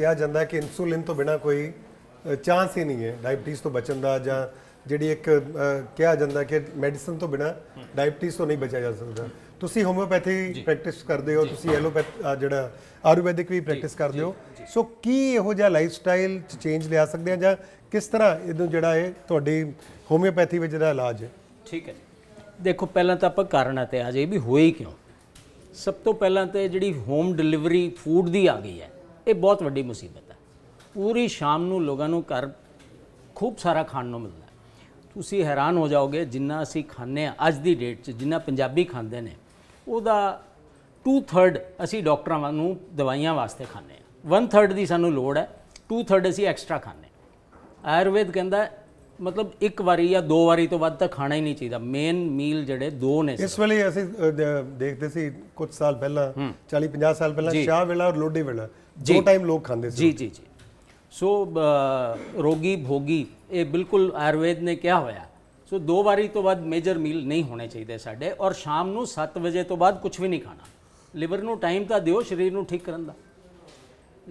ਕਿਹਾ ਜਾਂਦਾ ਕਿ ਇਨਸੂਲਿਨ ਤੋਂ ਬਿਨਾ ਕੋਈ ਚਾਂਸ ਹੀ ਨਹੀਂ ਹੈ ਡਾਇਬੀਟਿਸ ਤੋਂ ਬਚਣ ਦਾ ਜਾਂ ਜਿਹੜੀ ਇੱਕ ਕਿਹਾ ਜਾਂਦਾ ਕਿ ਮੈਡੀਸਨ ਤੋਂ ਬਿਨਾ ਡਾਇਬੀਟਿਸ ਤੋਂ ਨਹੀਂ ਬਚਿਆ ਜਾ ਸਕਦਾ ਤੁਸੀਂ ਹੋਮਿਓਪੈਥੀ ਪ੍ਰੈਕਟਿਸ ਕਰਦੇ ਹੋ ਤੁਸੀਂ ਐਲੋਪੈਥ ਜਿਹੜਾ ਆਯੁਰਵੈਦਿਕ ਵੀ ਪ੍ਰੈਕਟਿਸ ਕਰਦੇ ਹੋ ਸੋ ਕੀ ਇਹੋ ਜਿਹਾ ਲਾਈਫ ਸਟਾਈਲ ਚ ਚੇਂਜ ਲਿਆ ਸਕਦੇ ਆ ਜਾਂ ਕਿਸ ਤਰ੍ਹਾਂ ਇਹਨੂੰ ਜਿਹੜਾ ਹੈ ਤੁਹਾਡੀ ਹੋਮਿਓਪੈਥੀ ਵਿੱਚ ਜਿਹੜਾ ਇਲਾਜ ਹੈ ਠੀਕ ਹੈ ਦੇਖੋ ਪਹਿਲਾਂ ਤਾਂ ਆਪਾਂ ਕਾਰਨ ਤੇ ਆ ਜਾਈਏ ਵੀ ਹੋਈ ਕਿਉਂ ਸਭ ਤੋਂ ਪਹਿਲਾਂ ਤੇ ਜਿਹੜੀ ਹੋਮ ਡਿਲੀਵਰੀ ਫੂਡ ਦੀ ਆ ਗਈ ਹੈ ਇਹ ਬਹੁਤ ਵੱਡੀ ਮੁਸੀਬਤ ਹੈ ਪੂਰੀ ਸ਼ਾਮ ਨੂੰ ਲੋਕਾਂ ਨੂੰ ਘਰ ਖੂਬ ਸਾਰਾ ਖਾਣ ਨੂੰ ਮਿਲਦਾ ਤੁਸੀਂ ਹੈਰਾਨ ਹੋ ਜਾਓਗੇ ਜਿੰਨਾ ਅਸੀਂ ਖਾਂਦੇ ਆ ਅੱਜ ਦੀ ਡੇਟ 'ਚ ਜਿੰਨਾ ਪੰਜਾਬੀ ਖਾਂਦੇ ਨੇ ਉਹਦਾ 2/3 ਅਸੀਂ ਡਾਕਟਰਾਂ ਨੂੰ ਦਵਾਈਆਂ ਵਾਸਤੇ ਖਾਂਦੇ ਆ 1/3 ਦੀ ਸਾਨੂੰ ਲੋੜ ਹੈ 2/3 ਅਸੀਂ ਐਕਸਟਰਾ ਖਾਂਦੇ ਆਯੁਰਵੇਦ ਕਹਿੰਦਾ ਮਤਲਬ ਇੱਕ ਵਾਰੀ ਜਾਂ ਦੋ ਵਾਰੀ ਤੋਂ ਵੱਧ ਤਾਂ ਖਾਣਾ ਹੀ ਨਹੀਂ ਚਾਹੀਦਾ ਮੇਨ ਮੀਲ ਜਿਹੜੇ ਦੋ ਨੇ ਇਸ ਵੇਲੇ ਅਸੀਂ ਦੇਖਦੇ ਸੀ ਕੁਝ ਸਾਲ ਪਹਿਲਾਂ 40 50 ਸਾਲ ਪਹਿਲਾਂ ਸ਼ਾਹ ਵੇਲਾ ਔਰ ਲੋਡੀ ਵੇਲਾ ਦੋ ਟਾਈਮ ਲੋਕ ਖਾਂਦੇ ਸੀ ਜੀ ਜੀ ਜੀ ਸੋ ਰੋਗੀ ਭੋਗੀ ਇਹ ਬਿਲਕੁਲ ਆਯੁਰਵੇਦ ਨੇ ਕਿਹਾ ਹੋਇਆ ਸੋ ਦੋ ਵਾਰੀ ਤੋਂ ਬਾਅਦ ਮੇਜਰ ਮੀਲ ਨਹੀਂ ਹੋਣੇ ਚਾਹੀਦੇ ਸਾਡੇ ਔਰ ਸ਼ਾਮ ਨੂੰ 7 ਵਜੇ ਤੋਂ ਬਾਅਦ ਕੁਝ ਵੀ ਨਹੀਂ ਖਾਣਾ ਲਿਵਰ ਨੂੰ ਟਾਈਮ ਤਾਂ ਦਿਓ ਸਰੀਰ ਨੂੰ ਠੀਕ ਕਰਨ ਦਾ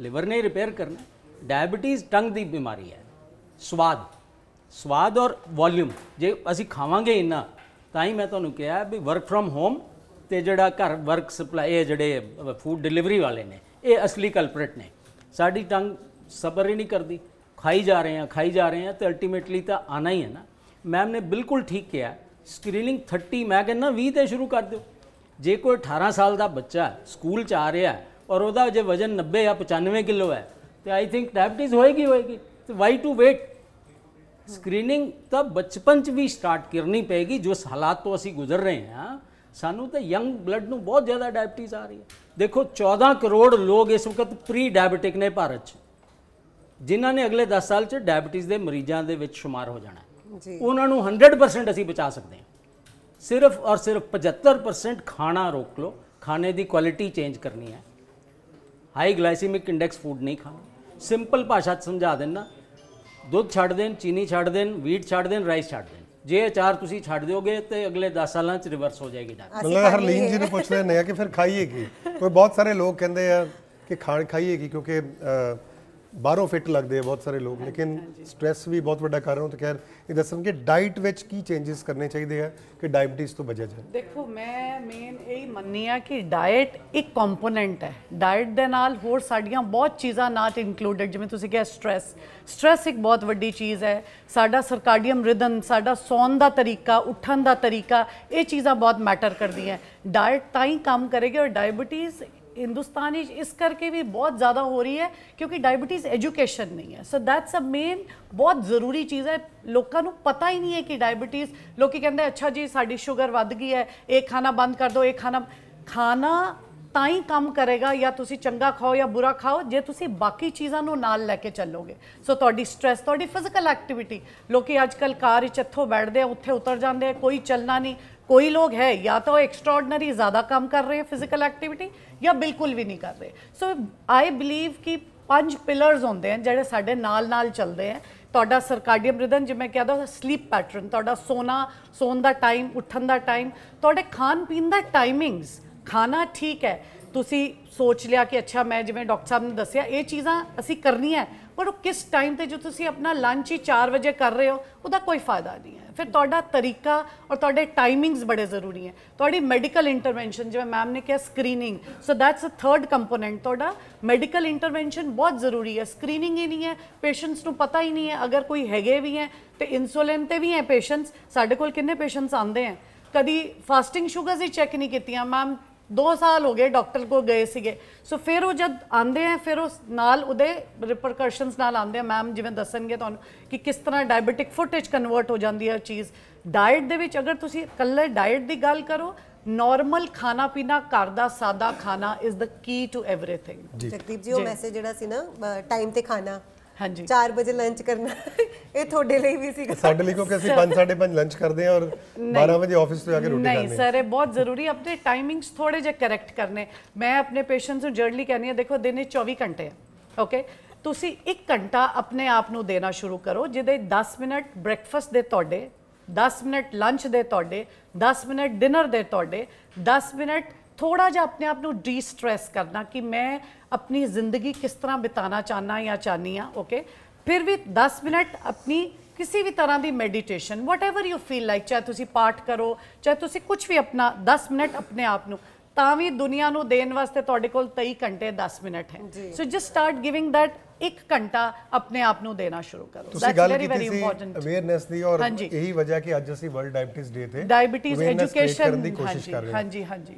ਲਿਵਰ ਨੇ ਰਿਪੇਅਰ ਕਰਨਾ ਡਾਇਬੀਟੀਜ਼ ਟੰਗ ਦੀ ਬਿਮਾਰੀ ਹੈ ਸਵਾਦ ਸਵਾਦ ਔਰ ਵੋਲਿਊਮ ਜੇ ਅਸੀਂ ਖਾਵਾਂਗੇ ਇੰਨਾ ਤਾਂ ਹੀ ਮੈਂ ਤੁਹਾਨੂੰ ਕਿਹਾ ਵੀ ਵਰਕ ਫਰਮ ਹੋਮ ਤੇ ਜਿਹੜਾ ਘਰ ਵਰਕ ਸਪਲਾਈ ਜਿਹੜੇ ਫੂਡ ਡਿਲੀਵਰੀ ਵਾਲੇ ਨੇ ये असली कलपोरेट ने साड़ी टंग सबर ही नहीं करती खाई जा रहे हैं खाई जा रहे हैं तो अल्टीमेटली तो आना ही है ना मैम ने बिल्कुल ठीक किया स्क्रीनिंग थर्टी मैं कहना भी तो शुरू कर दो जे कोई अठारह साल का बच्चा स्कूल च आ रहा है और वह जो वजन नब्बे या पचानवे किलो है तो आई थिंक डायबिटीज़ होएगी होएगी तो वाई टू वेट स्क्रीनिंग तो बचपन च भी स्टार्ट करनी पेगी जिस हालात तो असं गुजर रहे हैं हाँ। ਸਾਨੂੰ ਤਾਂ ਯੰਗ ਬਲੱਡ ਨੂੰ ਬਹੁਤ ਜ਼ਿਆਦਾ ਡਾਇਬਟੀਜ਼ ਆ ਰਹੀ ਹੈ ਦੇਖੋ 14 ਕਰੋੜ ਲੋਕ ਇਸ ਵਕਤ ਪ੍ਰੀ ਡਾਇਬਟਿਕ ਨੇ ਭਾਰਤ 'ਚ ਜਿਨ੍ਹਾਂ ਨੇ ਅਗਲੇ 10 ਸਾਲ 'ਚ ਡਾਇਬਟੀਜ਼ ਦੇ ਮਰੀਜ਼ਾਂ ਦੇ ਵਿੱਚ ਸ਼ੁਮਾਰ ਹੋ ਜਾਣਾ ਜੀ ਉਹਨਾਂ ਨੂੰ 100% ਅਸੀਂ ਬਚਾ ਸਕਦੇ ਹਾਂ ਸਿਰਫ ਔਰ ਸਿਰਫ 75% ਖਾਣਾ ਰੋਕ ਲੋ ਖਾਣੇ ਦੀ ਕੁਆਲਿਟੀ ਚੇਂਜ ਕਰਨੀ ਹੈ ਹਾਈ ਗਲਾਈਸੀਮਿਕ ਇੰਡੈਕਸ ਫੂਡ ਨਹੀਂ ਖਾਣਾ ਸਿੰਪਲ ਭਾਸ਼ਾ 'ਚ ਸਮਝਾ ਦੇਣਾ ਦੁੱਧ ਛੱਡ ਦੇਣ ਚੀਨੀ ਛੱਡ ਦੇਣ ਵੀਟ ਛੱਡ ਦੇਣ ਰਾਈਸ ਛੱਡ ਦੇਣ ਜੇ ਅਚਾਰ ਤੁਸੀਂ ਛੱਡ ਦਿਓਗੇ ਤੇ ਅਗਲੇ 10 ਸਾਲਾਂ 'ਚ ਰਿਵਰਸ ਹੋ ਜਾਏਗੀ ਡਾਕਟਰ ਮਤਲਬ ਹਰਲੀਨ ਜੀ ਨੂੰ ਪੁੱਛ ਲੈਣੇ ਆ ਕਿ ਫਿਰ ਖਾਈਏ ਕੀ ਕੋਈ ਬਹੁਤ ਸਾਰੇ ਲੋਕ ਕਹਿੰਦੇ ਆ ਕਿ ਖਾਣ ਖਾਈਏ ਕੀ ਕਿਉਂਕਿ ਬਾਹਰੋਂ ਫਿੱਟ ਲੱਗਦੇ ਆ ਬਹੁਤ ਸਾਰੇ ਲੋਕ ਲੇਕਿਨ ਸਟ्रेस ਵੀ ਬਹੁਤ ਵੱਡਾ ਕਾਰਨ ਹੁੰਦਾ ਖੈਰ ਇਹ ਦੱਸਣਗੇ ਡਾਈਟ ਵਿੱਚ ਕੀ ਚੇਂजेस ਕਰਨੇ ਚਾਹੀਦੇ ਆ ਕਿ ਡਾਇਬੀਟਿਸ ਤੋਂ ਬਚਿਆ ਜਾਵੇ ਦੇਖੋ ਮੈਂ ਮੇਨ ਇਹ ਮੰਨਨੀ ਆ ਕਿ ਡਾਈਟ ਇੱਕ ਕੰਪੋਨੈਂਟ ਹੈ ਡਾਈਟ ਦੇ ਨਾਲ ਹੋਰ ਸਾਡੀਆਂ ਬਹੁਤ ਚੀਜ਼ਾਂ ਨਾਟ ਇਨਕਲੂਡਡ ਜਿਵੇਂ ਤੁਸੀਂ ਕਿਹਾ ਸਟ्रेस ਸਟ्रेस ਇੱਕ ਬਹੁਤ ਵੱਡੀ ਚੀਜ਼ ਹੈ ਸਾਡਾ ਸਰਕਾਡੀਅਮ ਰਿਦਮ ਸਾਡਾ ਸੌਣ ਦਾ ਤਰੀਕਾ ਉੱਠਣ ਦਾ ਤਰੀਕਾ ਇਹ ਚੀਜ਼ਾਂ ਬਹੁਤ ਮੈਟਰ ਕਰਦੀਆਂ ਡਾਈਟ ਤਾਂ ਹੀ ਕੰਮ ਕਰੇਗੀ ਔਰ ਡਾਇਬੀਟਿਸ हिंदुस्तानी इस करके भी बहुत ज़्यादा हो रही है ਕਿਉਂਕਿ ਡਾਇਬੀਟੀਜ਼ ਐਜੂਕੇਸ਼ਨ ਨਹੀਂ ਹੈ ਸੋ ਦੈਟਸ ਅ ਮੇਨ ਬਹੁਤ ਜ਼ਰੂਰੀ ਚੀਜ਼ ਹੈ ਲੋਕਾਂ ਨੂੰ ਪਤਾ ਹੀ ਨਹੀਂ ਹੈ ਕਿ ਡਾਇਬੀਟੀਜ਼ ਲੋਕੀ ਕਹਿੰਦੇ ਅੱਛਾ ਜੀ ਸਾਡੀ ਸ਼ੂਗਰ ਵੱਧ ਗਈ ਹੈ ਇਹ ਖਾਣਾ ਬੰਦ ਕਰ ਦਿਓ ਇਹ ਖਾਣਾ ਖਾਣਾ ਤਾਂ ਹੀ ਕੰਮ ਕਰੇਗਾ ਜਾਂ ਤੁਸੀਂ ਚੰਗਾ ਖਾਓ ਜਾਂ ਬੁਰਾ ਖਾਓ ਜੇ ਤੁਸੀਂ ਬਾਕੀ ਚੀਜ਼ਾਂ ਨੂੰ ਨਾਲ ਲੈ ਕੇ ਚੱਲੋਗੇ ਸੋ ਤੁਹਾਡੀ ਸਟ्रेस ਤੁਹਾਡੀ ਫਿਜ਼ੀਕਲ ਐਕਟੀਵਿਟੀ ਲੋਕੀ ਅੱਜ ਕੱਲ ਕਾਰ ਵਿੱਚ ਇੱਥੋਂ ਬੈਠਦੇ ਆ ਉੱਥੇ ਉਤਰ ਜਾਂਦੇ ਆ ਕੋਈ ਚੱਲਣਾ ਨਹੀਂ कोई लोग है या तो एक्स्ट्रॉडनरी ज़्यादा काम कर रहे हैं फिजिकल एक्टिविटी या बिल्कुल भी नहीं कर रहे सो आई बिलीव कि पंज पिलर्स होंगे जोड़े साढ़े नाल, नाल चलते हैं थोड़ा सरकारडियम रिदन जिमें कहता स्लीप पैटर्न थोड़ा सोना सोन का टाइम उठन का टाइम थोड़े खाण पीन का टाइमिंग्स खाना ठीक है ਤੁਸੀਂ ਸੋਚ ਲਿਆ ਕਿ ਅੱਛਾ ਮੈਂ ਜਿਵੇਂ ਡਾਕਟਰ ਸਾਹਿਬ ਨੇ ਦੱਸਿਆ ਇਹ ਚੀਜ਼ਾਂ ਅਸੀਂ ਕਰਨੀਆਂ ਪਰ ਉਹ ਕਿਸ ਟਾਈਮ ਤੇ ਜੋ ਤੁਸੀਂ ਆਪਣਾ ਲੰਚ ਹੀ 4 ਵਜੇ ਕਰ ਰਹੇ ਹੋ ਉਹਦਾ ਕੋਈ ਫਾਇਦਾ ਨਹੀਂ ਹੈ ਫਿਰ ਤੁਹਾਡਾ ਤਰੀਕਾ ਔਰ ਤੁਹਾਡੇ ਟਾਈਮਿੰਗਸ ਬੜੇ ਜ਼ਰੂਰੀ ਹੈ ਤੁਹਾਡੀ ਮੈਡੀਕਲ ਇੰਟਰਵੈਂਸ਼ਨ ਜਿਵੇਂ ਮੈਮ ਨੇ ਕਿਹਾ screening so that's a third component ਤੁਹਾਡਾ ਮੈਡੀਕਲ ਇੰਟਰਵੈਂਸ਼ਨ ਬਹੁਤ ਜ਼ਰੂਰੀ ਹੈ ਸਕਰੀਨਿੰਗ ਹੀ ਨਹੀਂ ਹੈ ਪੇਸ਼ੈਂਟਸ ਨੂੰ ਪਤਾ ਹੀ ਨਹੀਂ ਹੈ ਅਗਰ ਕੋਈ ਹੈਗੇ ਵੀ ਹੈ ਤੇ ਇਨਸੂਲਿਨ ਤੇ ਵੀ ਹੈ ਪੇਸ਼ੈਂਟਸ ਸਾਡੇ ਕੋਲ ਕਿੰਨੇ ਪੇਸ਼ੈਂਟਸ ਆਉਂਦੇ ਹੈ ਕਦੀ ਫਾਸਟਿੰਗ ਸ਼ੂਗਰਸ ਹੀ ਚੈੱਕ ਨਹੀਂ ਕੀਤੀਆਂ ਮੈਮ 2 ਸਾਲ ਹੋ ਗਏ ਡਾਕਟਰ ਕੋ ਗਏ ਸੀਗੇ ਸੋ ਫਿਰ ਉਹ ਜਦ ਆਂਦੇ ਆ ਫਿਰ ਉਸ ਨਾਲ ਉਹਦੇ ਰਿਪਰਕਸ਼ਨਸ ਨਾਲ ਆਂਦੇ ਆ ਮੈਮ ਜਿਵੇਂ ਦੱਸਣਗੇ ਤੁਹਾਨੂੰ ਕਿ ਕਿਸ ਤਰ੍ਹਾਂ ਡਾਇਬੀਟਿਕ ਫੁੱਟ ਵਿੱਚ ਕਨਵਰਟ ਹੋ ਜਾਂਦੀ ਹੈ ਚੀਜ਼ ਡਾਈਟ ਦੇ ਵਿੱਚ ਅਗਰ ਤੁਸੀਂ ਕੱਲੇ ਡਾਈਟ ਦੀ ਗੱਲ ਕਰੋ ਨਾਰਮਲ ਖਾਣਾ ਪੀਣਾ ਘਰ ਦਾ ਸਾਦਾ ਖਾਣਾ is the key to everything Jagdeep ji ਉਹ ਮੈਸੇਜ ਜਿਹੜਾ ਸੀ ਨਾ ਟਾਈਮ ਤੇ ਖਾਣਾ ਹਾਂਜੀ 4 ਵਜੇ ਲੰਚ ਕਰਨਾ ਇਹ ਤੁਹਾਡੇ ਲਈ ਵੀ ਸੀਗਾ ਸਾਡੇ ਲਈ ਕਿਉਂਕਿ ਅਸੀਂ 5 5:30 ਲੰਚ ਕਰਦੇ ਆ ਔਰ 12 ਵਜੇ ਆਫਿਸ ਤੋਂ ਜਾ ਕੇ ਰੋਟੀ ਖਾਣੀ ਨਹੀਂ ਸਰ ਇਹ ਬਹੁਤ ਜ਼ਰੂਰੀ ਆਪਣੇ ਟਾਈਮਿੰਗਸ ਥੋੜੇ ਜਿਹਾ ਕਰੈਕਟ ਕਰਨੇ ਮੈਂ ਆਪਣੇ ਪੇਸ਼ੈਂਟਸ ਨੂੰ ਜਰਨਲੀ ਕਹਿੰਦੀ ਆ ਦੇਖੋ ਦਿਨ ਵਿੱਚ 24 ਘੰਟੇ ਆ ਓਕੇ ਤੁਸੀਂ 1 ਘੰਟਾ ਆਪਣੇ ਆਪ ਨੂੰ ਦੇਣਾ ਸ਼ੁਰੂ ਕਰੋ ਜਿਹਦੇ 10 ਮਿੰਟ ਬ੍ਰੈਕਫਾਸਟ ਦੇ ਤੁਹਾਡੇ 10 ਮਿੰਟ ਲੰਚ ਦੇ ਤੁਹਾਡੇ 10 ਮਿੰਟ ਡਿਨਰ ਦੇ ਤੁਹਾਡੇ 10 ਮਿੰਟ ਥੋੜਾ ਜਿਹਾ ਆਪਣੇ ਆਪ ਨੂੰ ਡੀ ਸਟ्रेस ਕਰਨਾ ਕਿ ਮੈਂ ਆਪਣੀ ਜ਼ਿੰਦਗੀ ਕਿਸ ਤਰ੍ਹਾਂ ਬਿਤਾਣਾ ਚਾਹਨਾ ਜਾਂ ਚਾਹਨੀ ਆ ਓਕੇ ਫਿਰ ਵੀ 10 ਮਿੰਟ ਆਪਣੀ ਕਿਸੇ ਵੀ ਤਰ੍ਹਾਂ ਦੀ meditation whatever you feel like ਚਾਹੇ ਤੁਸੀਂ ਪਾਠ ਕਰੋ ਚਾਹੇ ਤੁਸੀਂ ਕੁਝ ਵੀ ਆਪਣਾ 10 ਮਿੰਟ ਆਪਣੇ ਆਪ ਨੂੰ ਤਾਂ ਵੀ ਦੁਨੀਆ ਨੂੰ ਦੇਣ ਵਾਸਤੇ ਤੁਹਾਡੇ ਕੋਲ 23 ਘੰਟੇ 10 ਮਿੰਟ ਹੈ so just start giving that ਇੱਕ ਘੰਟਾ ਆਪਣੇ ਆਪ ਨੂੰ ਦੇਣਾ ਸ਼ੁਰੂ ਕਰੋ ਤੁਸੀਂ ਗੱਲ ਕੀਤੀ ਸੀ ਅਵੇਅਰਨੈਸ ਦੀ ਔਰ ਇਹੀ ਵਜ੍ਹਾ ਕਿ ਅੱਜ ਅਸੀਂ ਵਰਲਡ ਡਾਇਬੀਟਿਸ ਡੇ ਤੇ ਡਾਇਬੀਟਿਸ ਐਜੂਕੇਸ਼ਨ ਕਰਨ ਦੀ ਕੋਸ਼ਿਸ਼ ਕਰ ਰਹੇ ਹਾਂ ਹਾਂਜੀ ਹਾਂਜੀ